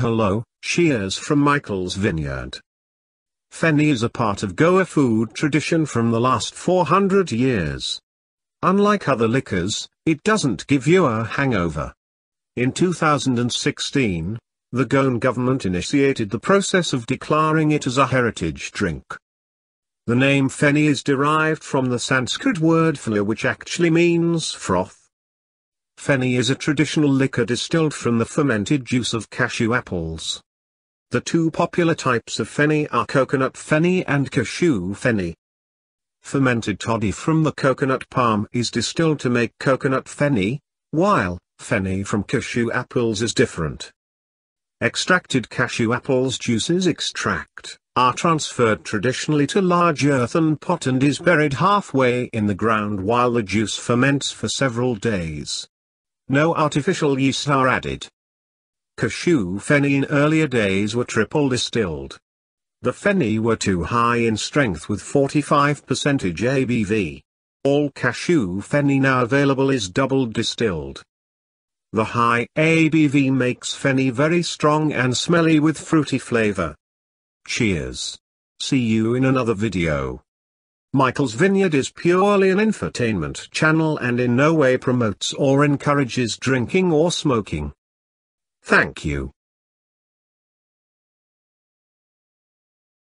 Hello, Shears from Michael's Vineyard. Fenny is a part of Goa food tradition from the last 400 years. Unlike other liquors, it doesn't give you a hangover. In 2016, the Goan government initiated the process of declaring it as a heritage drink. The name Fenny is derived from the Sanskrit word fla which actually means froth. Feni is a traditional liquor distilled from the fermented juice of cashew apples. The two popular types of feni are coconut feni and cashew feni. Fermented toddy from the coconut palm is distilled to make coconut feni, while, feni from cashew apples is different. Extracted cashew apples juices extract, are transferred traditionally to large earthen pot and is buried halfway in the ground while the juice ferments for several days. No artificial yeasts are added. Cashew fenny in earlier days were triple distilled. The fenny were too high in strength with 45% ABV. All cashew fenny now available is double distilled. The high ABV makes fenny very strong and smelly with fruity flavor. Cheers. See you in another video. Michael's Vineyard is purely an infotainment channel and in no way promotes or encourages drinking or smoking. Thank you.